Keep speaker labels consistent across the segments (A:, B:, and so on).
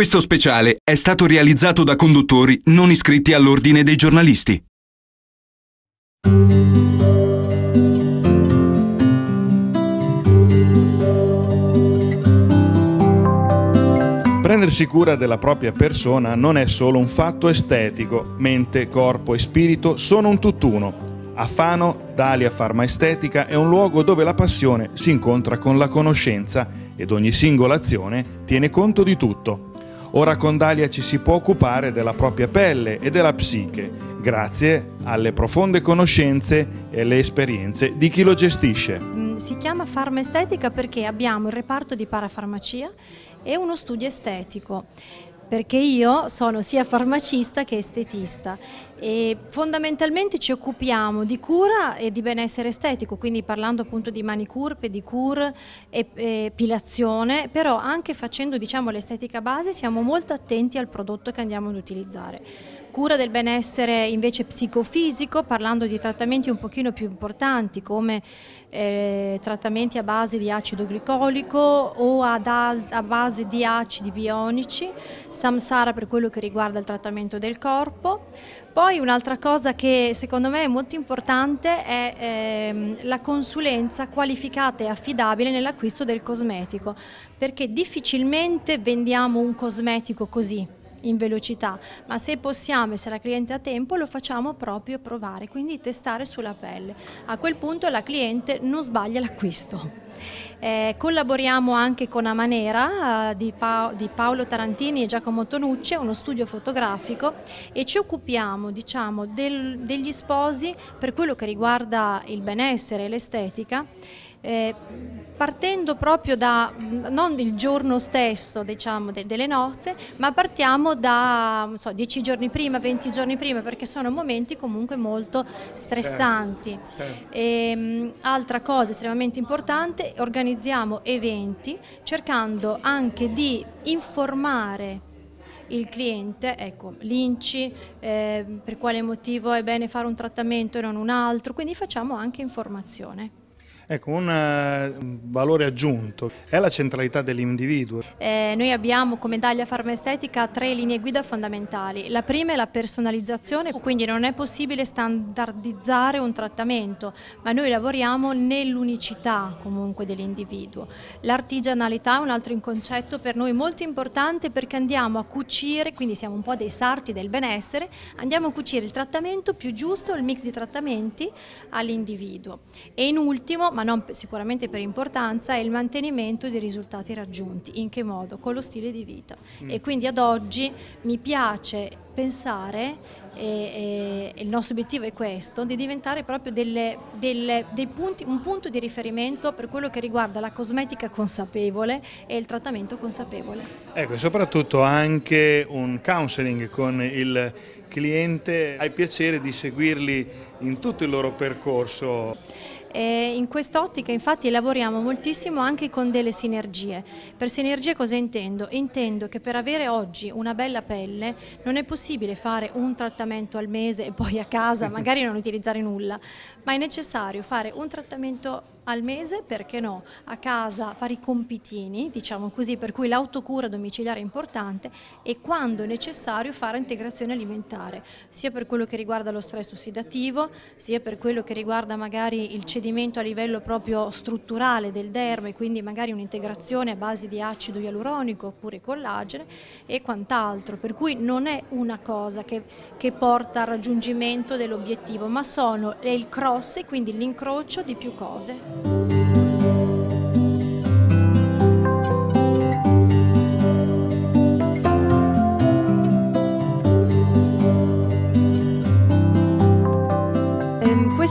A: Questo speciale è stato realizzato da conduttori non iscritti all'Ordine dei
B: giornalisti.
C: Prendersi cura della propria persona non è solo un fatto estetico, mente, corpo e spirito sono un tutt'uno. A Fano, Dalia Pharma Estetica è un luogo dove la passione si incontra con la conoscenza ed ogni singola azione tiene conto di tutto. Ora con Dalia ci si può occupare della propria pelle e della psiche, grazie alle profonde conoscenze e alle esperienze di chi lo gestisce.
D: Mm, si chiama farma estetica perché abbiamo il reparto di parafarmacia e uno studio estetico perché io sono sia farmacista che estetista e fondamentalmente ci occupiamo di cura e di benessere estetico, quindi parlando appunto di manicure, pedicure, e, e pilazione, però anche facendo diciamo, l'estetica base siamo molto attenti al prodotto che andiamo ad utilizzare cura del benessere invece psicofisico parlando di trattamenti un pochino più importanti come eh, trattamenti a base di acido glicolico o a base di acidi bionici, samsara per quello che riguarda il trattamento del corpo. Poi un'altra cosa che secondo me è molto importante è ehm, la consulenza qualificata e affidabile nell'acquisto del cosmetico, perché difficilmente vendiamo un cosmetico così, in velocità, ma se possiamo e se la cliente ha tempo lo facciamo proprio provare, quindi testare sulla pelle. A quel punto la cliente non sbaglia l'acquisto. Eh, collaboriamo anche con Amanera eh, di, pa di, Paolo Tarantini e Giacomo Tonucci, uno studio fotografico e ci occupiamo diciamo, del, degli sposi per quello che riguarda il benessere e l'estetica eh, partendo proprio da, non il giorno stesso diciamo, de, delle nozze, ma partiamo da so, 10 giorni prima, 20 giorni prima, perché sono momenti comunque molto stressanti. Certo, certo. E, ehm, altra cosa estremamente importante, organizziamo eventi cercando anche di informare il cliente, ecco, l'INCI, eh, per quale motivo è bene fare un trattamento e non un altro, quindi facciamo anche informazione.
C: Ecco, eh, un valore aggiunto è la centralità dell'individuo.
D: Eh, noi abbiamo come Daglia Farma tre linee guida fondamentali. La prima è la personalizzazione, quindi non è possibile standardizzare un trattamento, ma noi lavoriamo nell'unicità comunque dell'individuo. L'artigianalità è un altro concetto per noi molto importante perché andiamo a cucire, quindi siamo un po' dei sarti del benessere, andiamo a cucire il trattamento più giusto, il mix di trattamenti all'individuo. E in ultimo, ma non sicuramente per importanza, è il mantenimento dei risultati raggiunti. In che modo? Con lo stile di vita. Mm. E quindi ad oggi mi piace pensare, e, e il nostro obiettivo è questo, di diventare proprio delle, delle, punti, un punto di riferimento per quello che riguarda la cosmetica consapevole e il trattamento consapevole.
C: Ecco, e soprattutto anche un counseling con il cliente, hai piacere di seguirli in tutto il loro percorso. Sì.
D: E in quest'ottica infatti lavoriamo moltissimo anche con delle sinergie. Per sinergie cosa intendo? Intendo che per avere oggi una bella pelle non è possibile fare un trattamento al mese e poi a casa magari non utilizzare nulla, ma è necessario fare un trattamento al mese, perché no, a casa fare i compitini, diciamo così, per cui l'autocura domiciliare è importante e quando necessario fare integrazione alimentare, sia per quello che riguarda lo stress ossidativo, sia per quello che riguarda magari il cedimento a livello proprio strutturale del derme, quindi magari un'integrazione a base di acido ialuronico oppure collagene e quant'altro, per cui non è una cosa che, che porta al raggiungimento dell'obiettivo, ma sono il crocchio rosse, quindi l'incrocio di più cose.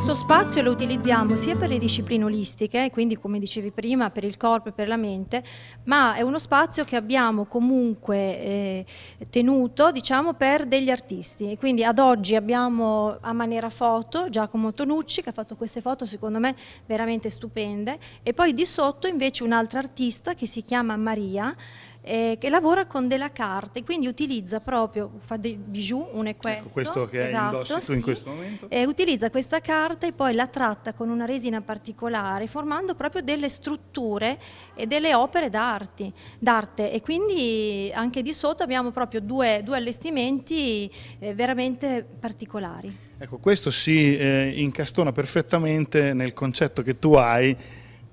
D: questo spazio lo utilizziamo sia per le discipline olistiche, quindi come dicevi prima per il corpo e per la mente, ma è uno spazio che abbiamo comunque eh, tenuto diciamo, per degli artisti. quindi ad oggi abbiamo a maniera foto Giacomo Tonucci che ha fatto queste foto secondo me veramente stupende e poi di sotto invece un'altra artista che si chiama Maria eh, che lavora con della carta e quindi utilizza proprio, fa dei bijou, uno è questo. Ecco, questo che esatto, indossi sì. in questo momento. Eh, utilizza questa carta e poi la tratta con una resina particolare formando proprio delle strutture e delle opere d'arte. E quindi anche di sotto abbiamo proprio due, due allestimenti eh, veramente particolari.
C: Ecco, questo si eh, incastona perfettamente nel concetto che tu hai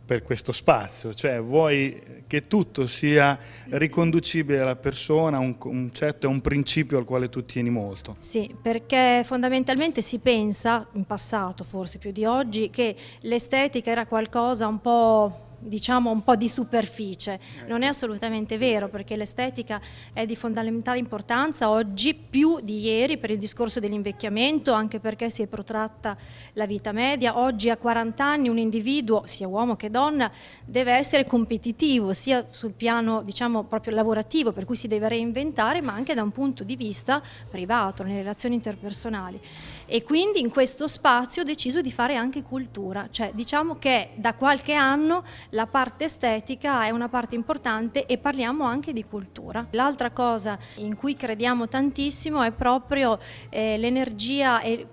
C: per questo spazio, cioè vuoi che tutto sia riconducibile alla persona, un concetto, a un principio al quale tu tieni molto.
D: Sì, perché fondamentalmente si pensa, in passato forse più di oggi, che l'estetica era qualcosa un po' diciamo un po' di superficie. Ecco. Non è assolutamente vero perché l'estetica è di fondamentale importanza oggi più di ieri per il discorso dell'invecchiamento, anche perché si è protratta la vita media. Oggi a 40 anni un individuo, sia uomo che donna, deve essere competitivo sia sul piano diciamo proprio lavorativo per cui si deve reinventare, ma anche da un punto di vista privato, nelle relazioni interpersonali e quindi in questo spazio ho deciso di fare anche cultura, cioè diciamo che da qualche anno la parte estetica è una parte importante e parliamo anche di cultura. L'altra cosa in cui crediamo tantissimo è proprio eh, l'energia e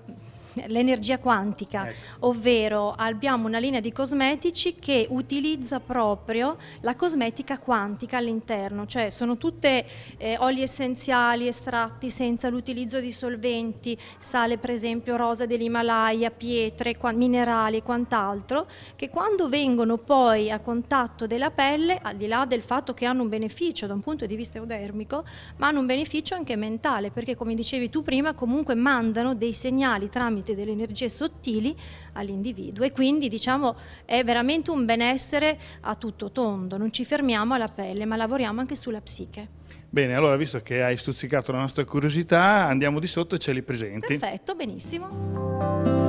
D: l'energia quantica, ecco. ovvero abbiamo una linea di cosmetici che utilizza proprio la cosmetica quantica all'interno, cioè sono tutte eh, oli essenziali, estratti senza l'utilizzo di solventi, sale per esempio rosa dell'Himalaya, pietre, qua, minerali e quant'altro, che quando vengono poi a contatto della pelle, al di là del fatto che hanno un beneficio da un punto di vista eudermico, ma hanno un beneficio anche mentale, perché come dicevi tu prima comunque mandano dei segnali tramite tramite delle energie sottili all'individuo e quindi diciamo è veramente un benessere a tutto tondo, non ci fermiamo alla pelle ma lavoriamo anche sulla psiche.
C: Bene, allora visto che hai stuzzicato la nostra curiosità, andiamo di sotto e ce li presenti.
D: Perfetto, benissimo.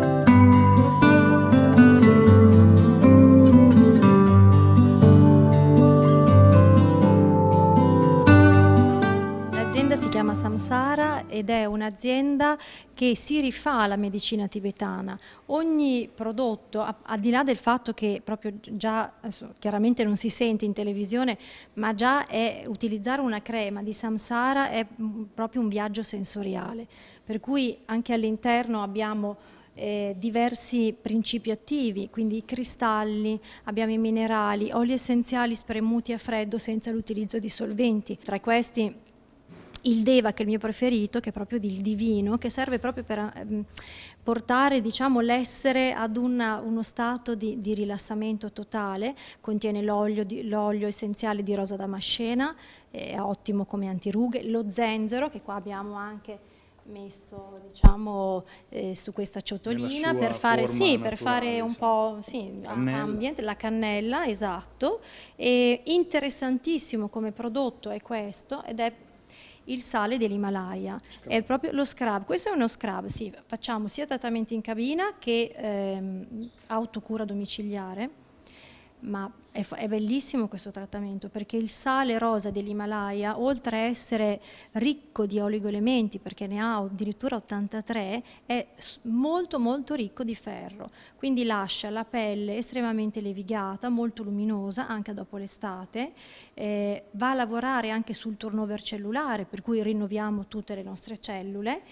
D: si chiama Samsara ed è un'azienda che si rifà alla medicina tibetana. Ogni prodotto, al di là del fatto che proprio già, chiaramente non si sente in televisione, ma già è, utilizzare una crema di Samsara è mm, proprio un viaggio sensoriale. Per cui anche all'interno abbiamo eh, diversi principi attivi, quindi i cristalli, abbiamo i minerali, oli essenziali spremuti a freddo senza l'utilizzo di solventi. Tra questi il Deva, che è il mio preferito, che è proprio il divino, che serve proprio per ehm, portare diciamo, l'essere ad una, uno stato di, di, rilassamento totale, contiene l'olio, di, l'olio essenziale di rosa damascena, è ottimo come antirughe, lo zenzero, che qua abbiamo anche messo diciamo, eh, su questa ciotolina per fare, sì, per fare un po' sì, ambient, la cannella esatto e interessantissimo come prodotto è questo ed è il sale dell'Himalaya, è proprio lo scrub, questo è uno scrub, sì, facciamo sia trattamenti in cabina che ehm, autocura domiciliare ma è, è, bellissimo questo trattamento perché il sale rosa dell'Himalaya, oltre a essere ricco di oligoelementi, perché ne ha addirittura 83, è molto molto ricco di ferro, quindi lascia la pelle estremamente levigata, molto luminosa anche dopo l'estate, eh, va a lavorare anche sul turnover cellulare, per cui rinnoviamo tutte le nostre cellule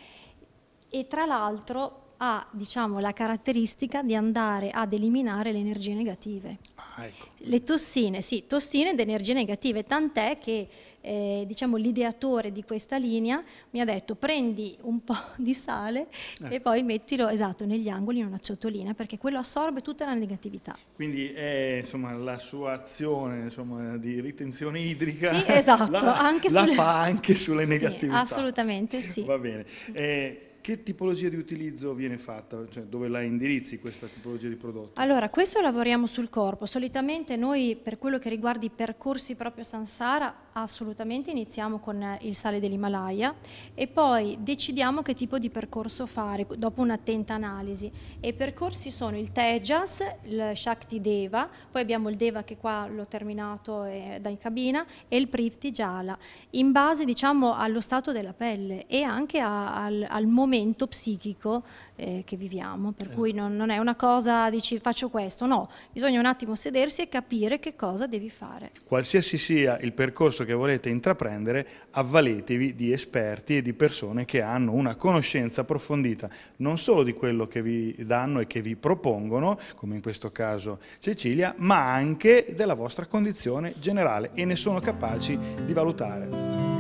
D: e tra l'altro ha diciamo, la caratteristica di andare ad eliminare le energie negative. Ah, ecco. Le tossine, sì, tossine ed energie negative, tant'è che eh, diciamo, l'ideatore di questa linea mi ha detto prendi un po' di sale eh. e ecco. poi mettilo esatto negli angoli in una ciotolina perché quello assorbe tutta la negatività.
C: Quindi è insomma, la sua azione insomma, di ritenzione idrica sì, esatto, la, anche la sulle... fa anche sulle negatività. Sì, assolutamente sì. Va bene. Eh, che tipologia di utilizzo viene fatta, cioè dove la indirizzi questa tipologia di prodotto?
D: Allora, questo lavoriamo sul corpo, solitamente noi per quello che riguarda i percorsi proprio Sansara assolutamente iniziamo con il sale dell'Himalaya e poi decidiamo che tipo di percorso fare dopo un'attenta analisi e i percorsi sono il Tejas, il Shakti Deva, poi abbiamo il Deva che qua l'ho terminato eh, da in cabina e il Prifti Jala, in base diciamo allo stato della pelle e anche a, al, al momento momento psichico eh, che viviamo, per eh. cui non, non, è una cosa, dici faccio questo, no, bisogna un attimo sedersi e capire che cosa devi fare.
C: Qualsiasi sia il percorso che volete intraprendere, avvaletevi di esperti e di persone che hanno una conoscenza approfondita, non solo di quello che vi danno e che vi propongono, come in questo caso Cecilia, ma anche della vostra condizione generale e ne sono capaci di valutare.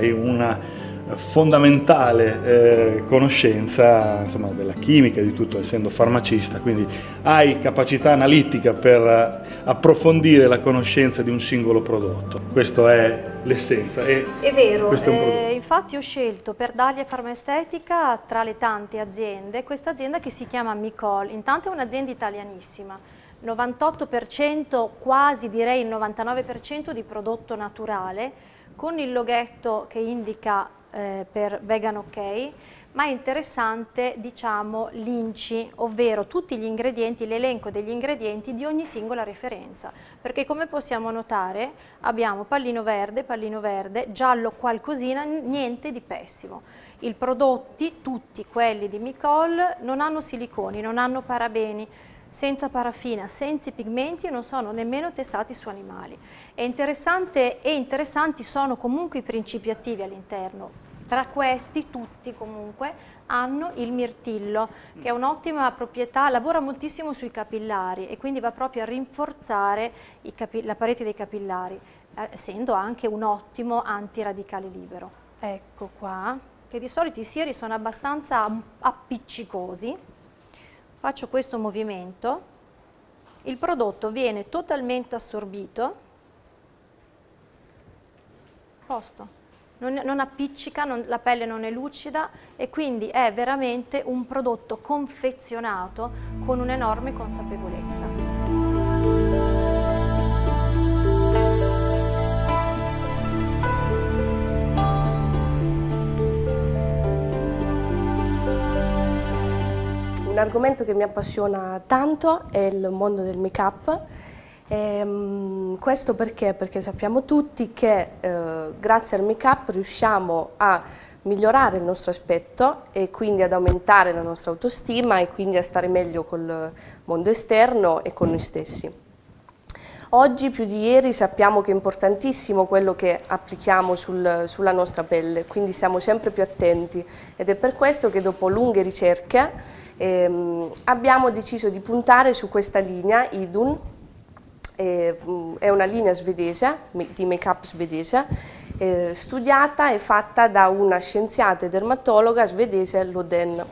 C: hai una fondamentale eh, conoscenza insomma, della chimica, di tutto, essendo farmacista, quindi hai capacità analitica per eh, approfondire la conoscenza di un singolo prodotto. Questo è l'essenza. È, è vero, è eh,
D: infatti ho scelto per Dalia Farmaestetica tra le tante aziende questa azienda che si chiama Micol, intanto è un'azienda italianissima. 98% quasi direi il 99% di prodotto naturale con il loghetto che indica eh, per vegan ok, ma è interessante diciamo l'inci, ovvero tutti gli ingredienti, l'elenco degli ingredienti di ogni singola referenza, perché come possiamo notare abbiamo pallino verde, pallino verde, giallo qualcosina, niente di pessimo. I prodotti, tutti quelli di Micol, non hanno siliconi, non hanno parabeni, senza paraffina, senza pigmenti e non sono nemmeno testati su animali. È interessante e interessanti sono comunque i principi attivi all'interno. Tra questi tutti comunque hanno il mirtillo, che è un'ottima proprietà, lavora moltissimo sui capillari e quindi va proprio a rinforzare la parete dei capillari, eh, essendo anche un ottimo antiradicale libero. Ecco qua, che di solito i sieri sono abbastanza mm, appiccicosi, faccio questo movimento, il prodotto viene totalmente assorbito, posto, non, non appiccica, non, la pelle non è lucida e quindi è veramente un prodotto confezionato con un'enorme consapevolezza.
B: argomento che mi appassiona tanto è il mondo del make-up. Ehm, questo perché? Perché sappiamo tutti che eh, grazie al make-up riusciamo a migliorare il nostro aspetto e quindi ad aumentare la nostra autostima e quindi a stare meglio col mondo esterno e con noi stessi. Oggi più di ieri sappiamo che è importantissimo quello che applichiamo sul, sulla nostra pelle, quindi stiamo sempre più attenti ed è per questo che dopo lunghe ricerche Ehm, abbiamo deciso di puntare su questa linea, Idun, eh, è una linea svedese, di make-up svedese, eh, studiata e fatta da una scienziata e dermatologa svedese Loden.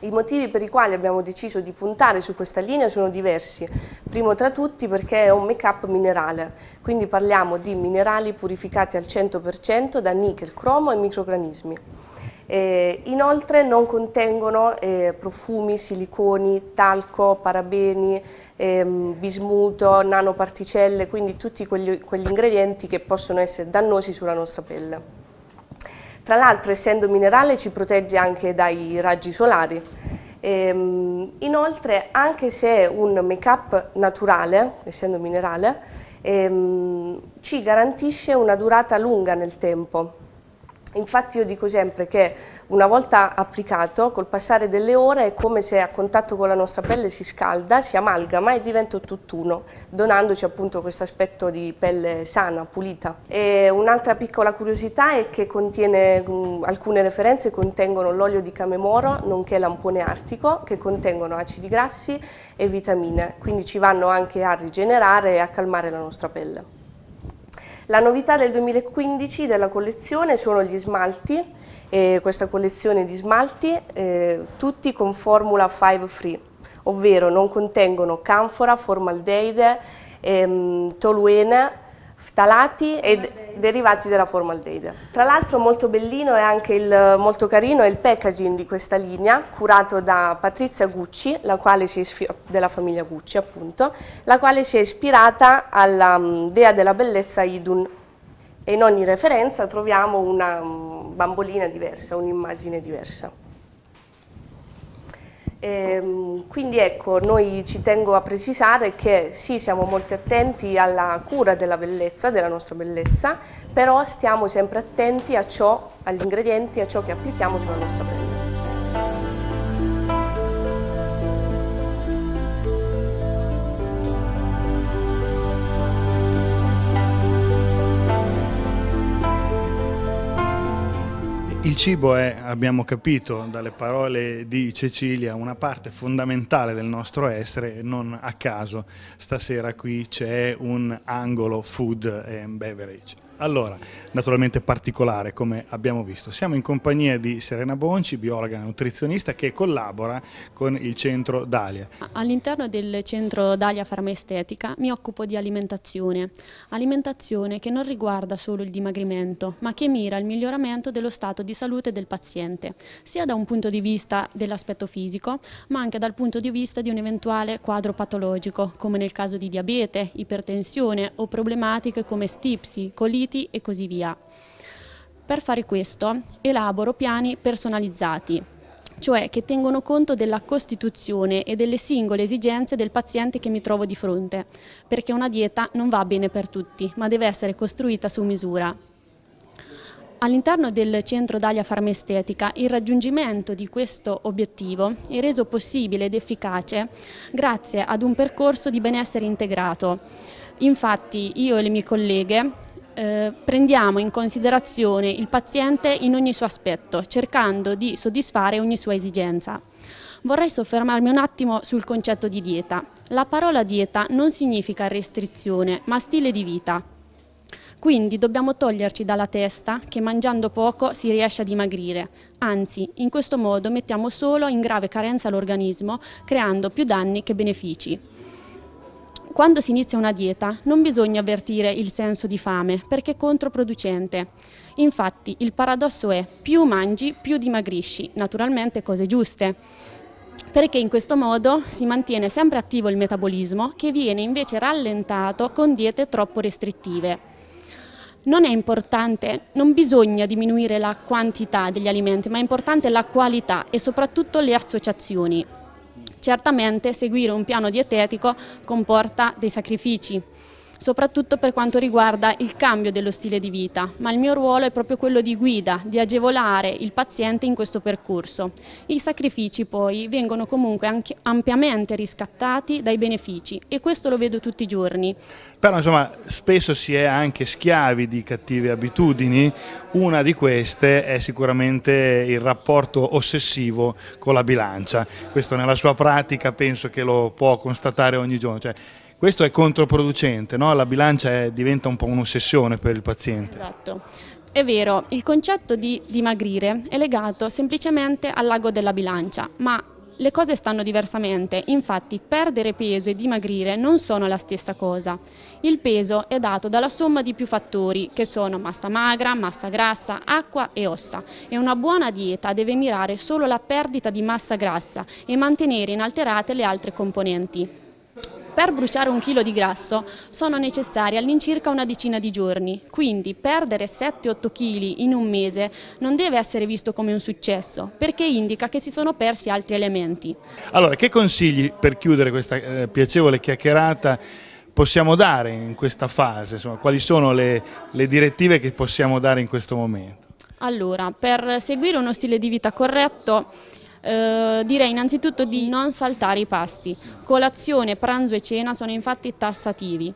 B: I motivi per i quali abbiamo deciso di puntare su questa linea sono diversi, primo tra tutti perché è un make-up minerale, quindi parliamo di minerali purificati al 100% da nickel, cromo e microorganismi. Eh, inoltre non contengono eh, profumi, siliconi, talco, parabeni, ehm, bismuto, nanoparticelle, quindi tutti quegli, quegli ingredienti che possono essere dannosi sulla nostra pelle. Tra l'altro essendo minerale ci protegge anche dai raggi solari. Ehm, inoltre anche se è un make-up naturale, essendo minerale, ehm, ci garantisce una durata lunga nel tempo Infatti io dico sempre che una volta applicato, col passare delle ore è come se a contatto con la nostra pelle si scalda, si amalgama e diventa tutt'uno, donandoci appunto questo aspetto di pelle sana, pulita. un'altra piccola curiosità è che contiene, mh, mm, alcune referenze contengono l'olio di camemoro, nonché lampone artico, che contengono acidi grassi e vitamine, quindi ci vanno anche a rigenerare e a calmare la nostra pelle. La novità del 2015 della collezione sono gli smalti, eh, questa collezione di smalti, eh, tutti con formula 5 free, ovvero non contengono canfora, formaldeide, ehm, toluene, ftalati e derivati della formaldeide. Tra l'altro molto bellino e anche il, molto carino è il packaging di questa linea curato da Patrizia Gucci, della famiglia Gucci appunto, la quale si è ispirata alla mm, dea della bellezza Idun e in ogni referenza troviamo una mm, bambolina diversa, un'immagine diversa. E, ehm, quindi ecco, noi ci tengo a precisare che sì, siamo molto attenti alla cura della bellezza, della nostra bellezza, però stiamo sempre attenti a ciò, agli ingredienti, a ciò che applichiamo sulla nostra pelle.
C: Il cibo è, abbiamo capito dalle parole di Cecilia, una parte fondamentale del nostro essere, non a caso stasera qui c'è un angolo food and beverage. Allora, naturalmente particolare come abbiamo visto. Siamo in compagnia di Serena Bonci, biologa e nutrizionista che collabora con il centro Dalia.
E: All'interno del centro Dalia Farmaestetica mi occupo di alimentazione. Alimentazione che non riguarda solo il dimagrimento, ma che mira al miglioramento dello stato di salute del paziente, sia da un punto di vista dell'aspetto fisico, ma anche dal punto di vista di un eventuale quadro patologico, come nel caso di diabete, ipertensione o problematiche come stipsi, colite siti e così via. Per fare questo elaboro piani personalizzati, cioè che tengono conto della costituzione e delle singole esigenze del paziente che mi trovo di fronte, perché una dieta non va bene per tutti, ma deve essere costruita su misura. All'interno del centro Dalia Farmestetica il raggiungimento di questo obiettivo è reso possibile ed efficace grazie ad un percorso di benessere integrato. Infatti io e le mie colleghe eh, prendiamo in considerazione il paziente in ogni suo aspetto, cercando di soddisfare ogni sua esigenza. Vorrei soffermarmi un attimo sul concetto di dieta. La parola dieta non significa restrizione, ma stile di vita. Quindi dobbiamo toglierci dalla testa che mangiando poco si riesce a dimagrire, anzi in questo modo mettiamo solo in grave carenza l'organismo creando più danni che benefici. Quando si inizia una dieta non bisogna avvertire il senso di fame perché è controproducente. Infatti il paradosso è più mangi più dimagrisci, naturalmente cose giuste, perché in questo modo si mantiene sempre attivo il metabolismo che viene invece rallentato con diete troppo restrittive. Non è importante, non bisogna diminuire la quantità degli alimenti, ma è importante la qualità e soprattutto le associazioni. Certamente seguire un piano dietetico comporta dei sacrifici soprattutto per quanto riguarda il cambio dello stile di vita, ma il mio ruolo è proprio quello di guida, di agevolare il paziente in questo percorso. I sacrifici poi vengono comunque ampiamente riscattati dai benefici e questo lo vedo tutti i giorni.
C: Però insomma spesso si è anche schiavi di cattive abitudini, una di queste è sicuramente il rapporto ossessivo con la bilancia, questo nella sua pratica penso che lo può constatare ogni giorno, cioè, questo è controproducente, no? la bilancia è, diventa un po' un'ossessione per il paziente.
E: Esatto. È vero, il concetto di dimagrire è legato semplicemente all'ago della bilancia, ma le cose stanno diversamente, infatti perdere peso e dimagrire non sono la stessa cosa. Il peso è dato dalla somma di più fattori che sono massa magra, massa grassa, acqua e ossa e una buona dieta deve mirare solo alla perdita di massa grassa e mantenere inalterate le altre componenti. Per bruciare un chilo di grasso sono necessari all'incirca una decina di giorni, quindi perdere 7-8 chili in un mese non deve essere visto come un successo, perché indica che si sono persi altri elementi.
C: Allora, che consigli per chiudere questa eh, piacevole chiacchierata possiamo dare in questa fase? Insomma, quali sono le, le direttive che possiamo dare in questo momento?
E: Allora, per seguire uno stile di vita corretto eh, direi innanzitutto di non saltare i pasti. Colazione, pranzo e cena sono infatti tassativi.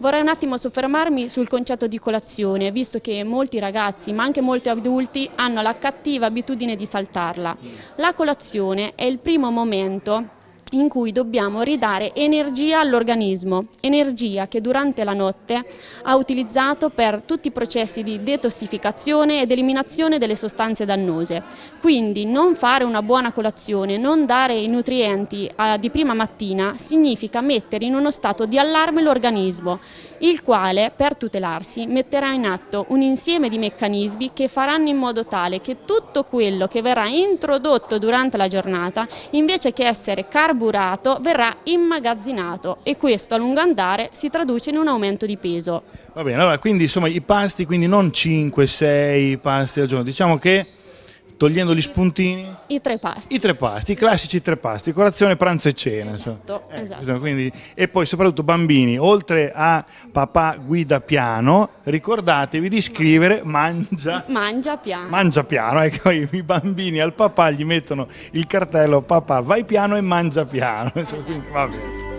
E: Vorrei un attimo soffermarmi sul concetto di colazione, visto che molti ragazzi, ma anche molti adulti, hanno la cattiva abitudine di saltarla. La colazione è il primo momento in cui dobbiamo ridare energia all'organismo, energia che durante la notte ha utilizzato per tutti i processi di detossificazione ed eliminazione delle sostanze dannose. Quindi non fare una buona colazione, non dare i nutrienti ah, di prima mattina significa mettere in uno stato di allarme l'organismo il quale per tutelarsi metterà in atto un insieme di meccanismi che faranno in modo tale che tutto quello che verrà introdotto durante la giornata invece che essere carburato verrà immagazzinato e questo a lungo andare si traduce in un aumento di peso.
C: Va bene, allora quindi insomma i pasti quindi non 5, 6 pasti al giorno, diciamo che togliendo gli spuntini? I tre pasti. I tre pasti, i classici tre pasti, colazione, pranzo e cena. Esatto, eh, esatto. Quindi, e poi soprattutto bambini, oltre a papà guida piano, ricordatevi di scrivere mangia,
E: mangia piano.
C: Mangia piano, ecco i bambini al papà gli mettono il cartello papà vai piano e mangia piano. Insomma, quindi, va bene.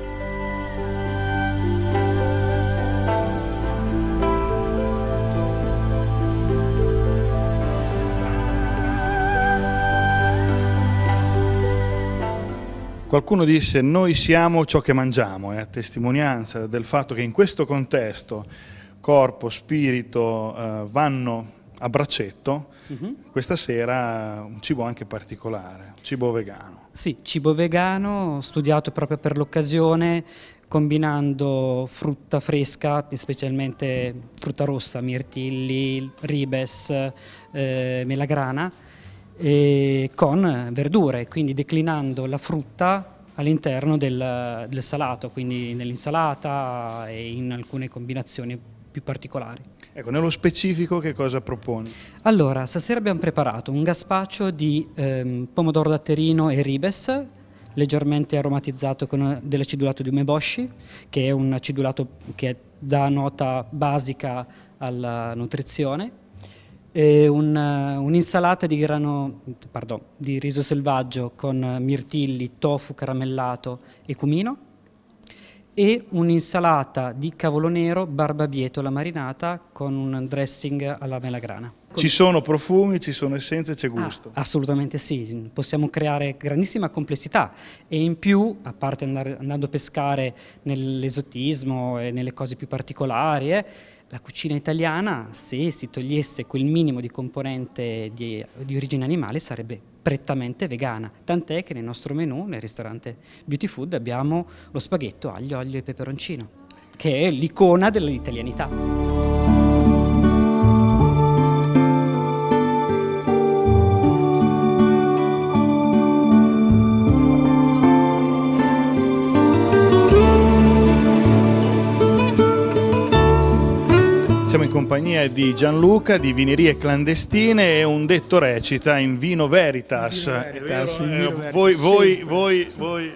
C: Qualcuno disse noi siamo ciò che mangiamo, è eh, testimonianza del fatto che in questo contesto corpo, spirito eh, vanno a braccetto, uh-huh. questa sera un cibo anche particolare, cibo
F: vegano. Sì, cibo vegano studiato proprio per l'occasione, combinando frutta fresca, specialmente frutta rossa, mirtilli, ribes, eh, melagrana, eh, con verdure, quindi declinando la frutta all'interno del, del salato, quindi nell'insalata e in alcune combinazioni più particolari.
C: Ecco, nello specifico che cosa
F: proponi? Allora, stasera abbiamo preparato un gaspaccio di ehm, pomodoro datterino e ribes, leggermente aromatizzato con dell'acidulato di umeboshi, che è un acidulato che dà nota basica alla nutrizione e eh, un'insalata di, grano, pardon, di riso selvaggio con eh, mirtilli, tofu caramellato e cumino e un'insalata di cavolo nero, barbabietola marinata con un dressing alla melagrana. Ci sono profumi, ci sono essenze, c'è ah, gusto. Ah, assolutamente sì, possiamo creare grandissima complessità e in più, a parte andare, andando a pescare nell'esotismo e nelle cose più particolari, eh, la cucina italiana, se si togliesse quel minimo di componente di, di origine animale, sarebbe prettamente vegana, tant'è che nel nostro menù, nel ristorante Beauty Food, abbiamo lo spaghetto aglio, olio e peperoncino, che è l'icona dell'italianità.
C: compagnia di Gianluca di Vinerie Clandestine e un detto recita in Vino Veritas. voi,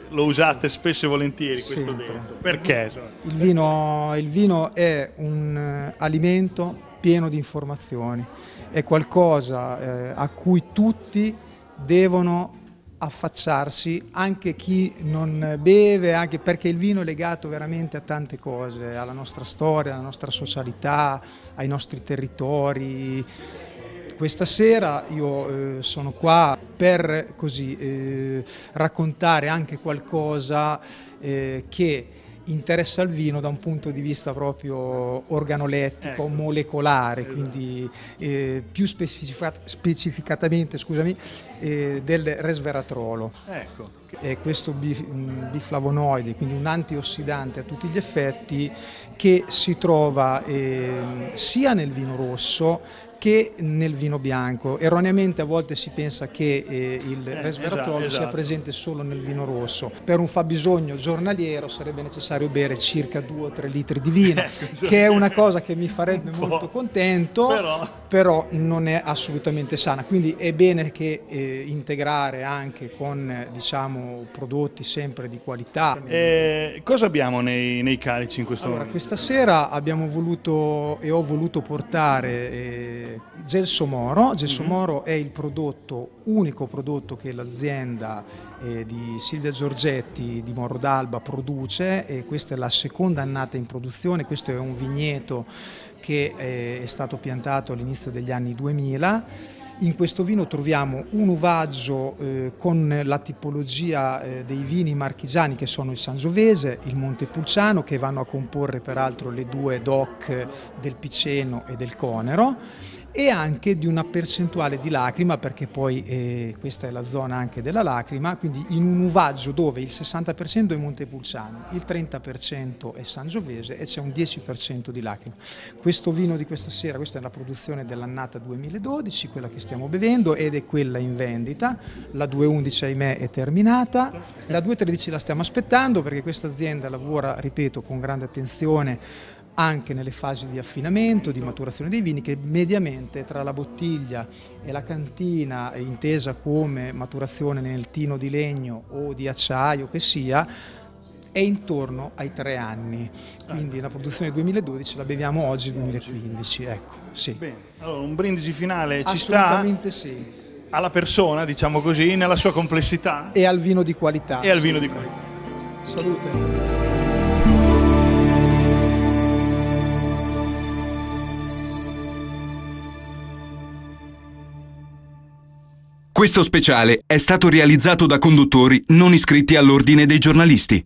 C: lo usate spesso e volentieri questo sempre. detto. Perché? Il
A: vino, il vino è un eh, alimento pieno di informazioni, è qualcosa eh, a cui tutti devono affacciarsi anche chi non beve, anche perché il vino è legato veramente a tante cose, alla nostra storia, alla nostra socialità, ai nostri territori. Questa sera io eh, sono qua per così, eh, raccontare anche qualcosa eh, che interessa il vino da un punto di vista proprio organolettico, ecco. molecolare, esatto. quindi eh, più specificat- specificatamente scusami, eh, del resveratrolo. Ecco. È questo mm, biflavonoide, quindi un antiossidante a tutti gli effetti, che si trova eh, sia nel vino rosso che nel vino bianco. Erroneamente a volte si pensa che eh, il eh, resveratrolo esatto, esatto. sia esatto. presente solo nel vino rosso. Per un fabbisogno giornaliero sarebbe necessario bere circa 2 o 3 litri di vino, eh, che è una cosa che mi farebbe molto contento, però... però... non è assolutamente sana. Quindi è bene che eh, integrare anche con diciamo, prodotti sempre di qualità.
C: Eh, cosa abbiamo nei, nei, calici in questo allora, momento?
A: Questa sera abbiamo voluto e ho voluto portare
C: eh, eh,
A: Gelsomoro. Mhm. Gelsomoro mm-hmm. è il prodotto, unico prodotto che l'azienda eh, di Silvia Giorgetti di Moro d'Alba produce e questa è la seconda annata in produzione, questo è un vigneto che eh, è stato piantato all'inizio degli anni 2000. In questo vino troviamo un uvaggio eh, con la tipologia eh, dei vini marchigiani che sono il Sangiovese, il Montepulciano che vanno a comporre peraltro le due DOC del Piceno e del Conero e anche di una percentuale di lacrima, perché poi eh, questa è la zona anche della lacrima, quindi in un uvaggio dove il 60% è Montepulciano, il 30% è Sangiovese e c'è un 10% di lacrima. Questo vino di questa sera, questa è la produzione dell'annata 2012, quella che stiamo bevendo ed è quella in vendita, la 211 ahimè è terminata, la 213 la stiamo aspettando perché questa azienda lavora, ripeto, con grande attenzione anche nelle fasi di affinamento, di maturazione dei vini che mediamente tra la bottiglia e la cantina, intesa come maturazione nel tino di legno o di acciaio che sia, è intorno ai tre anni, quindi la produzione del 2012 la beviamo oggi 2015. Ecco, sì. Bene,
C: allora un brindisi finale ci sta? Assolutamente sì. Alla persona, diciamo così, nella sua complessità?
A: E al vino di
C: qualità. E al vino di qualità. Salute.
A: Questo speciale è stato realizzato da conduttori non iscritti all'Ordine dei giornalisti.